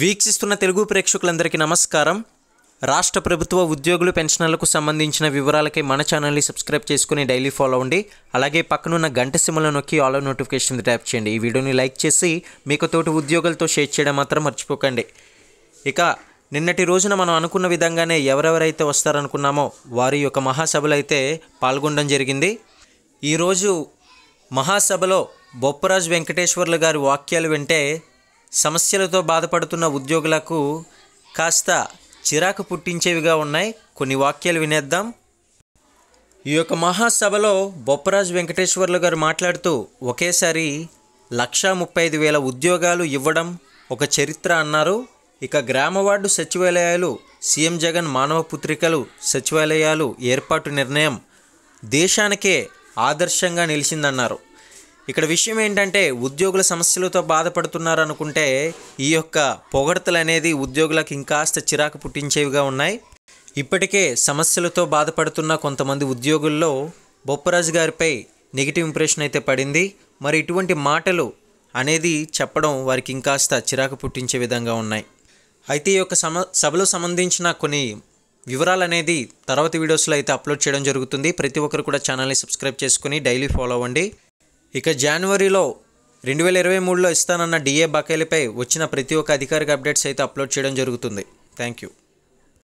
వీక్షిస్తున్న తెలుగు ప్రేక్షకులందరికీ నమస్కారం రాష్ట్ర ప్రభుత్వ ఉద్యోగులు పెన్షన్లకు సంబంధించిన వివరాలకి మన ఛానల్ని సబ్స్క్రైబ్ చేసుకుని డైలీ ఫాలో అవ్వండి అలాగే పక్కనున్న గంట సిమ్మలో నొక్కి ఆల్ నోటిఫికేషన్ ట్యాప్ చేయండి ఈ వీడియోని లైక్ చేసి మీకు తోటి ఉద్యోగులతో షేర్ చేయడం మాత్రం మర్చిపోకండి ఇక నిన్నటి రోజున మనం అనుకున్న విధంగానే ఎవరెవరైతే వస్తారనుకున్నామో వారి యొక్క మహాసభలు అయితే పాల్గొనడం జరిగింది ఈరోజు మహాసభలో బొప్పరాజు వెంకటేశ్వర్లు గారి వాక్యాలు వింటే సమస్యలతో బాధపడుతున్న ఉద్యోగులకు కాస్త చిరాకు పుట్టించేవిగా ఉన్నాయి కొన్ని వాక్యాలు వినేద్దాం ఈ యొక్క మహాసభలో బొప్పరాజు వెంకటేశ్వర్లు గారు మాట్లాడుతూ ఒకేసారి లక్షా ముప్పై ఐదు వేల ఉద్యోగాలు ఇవ్వడం ఒక చరిత్ర అన్నారు ఇక గ్రామ వార్డు సచివాలయాలు సీఎం జగన్ మానవ పుత్రికలు సచివాలయాలు ఏర్పాటు నిర్ణయం దేశానికే ఆదర్శంగా నిలిచిందన్నారు ఇక్కడ విషయం ఏంటంటే ఉద్యోగుల సమస్యలతో బాధపడుతున్నారనుకుంటే ఈ యొక్క పొగడతలు అనేది ఉద్యోగులకు ఇంకాస్త చిరాకు పుట్టించేవిగా ఉన్నాయి ఇప్పటికే సమస్యలతో బాధపడుతున్న కొంతమంది ఉద్యోగుల్లో బొప్పరాజు గారిపై నెగిటివ్ ఇంప్రెషన్ అయితే పడింది మరి ఇటువంటి మాటలు అనేది చెప్పడం వారికి ఇంకాస్త చిరాకు పుట్టించే విధంగా ఉన్నాయి అయితే ఈ యొక్క సమ సభలో సంబంధించిన కొన్ని వివరాలు అనేది తర్వాత వీడియోస్లో అయితే అప్లోడ్ చేయడం జరుగుతుంది ప్రతి ఒక్కరు కూడా ఛానల్ని సబ్స్క్రైబ్ చేసుకుని డైలీ ఫాలో అవ్వండి ఇక జనవరిలో రెండు వేల ఇరవై మూడులో ఇస్తానన్న డిఏ బకాయిలపై వచ్చిన ప్రతి ఒక్క అధికారిక అప్డేట్స్ అయితే అప్లోడ్ చేయడం జరుగుతుంది థ్యాంక్ యూ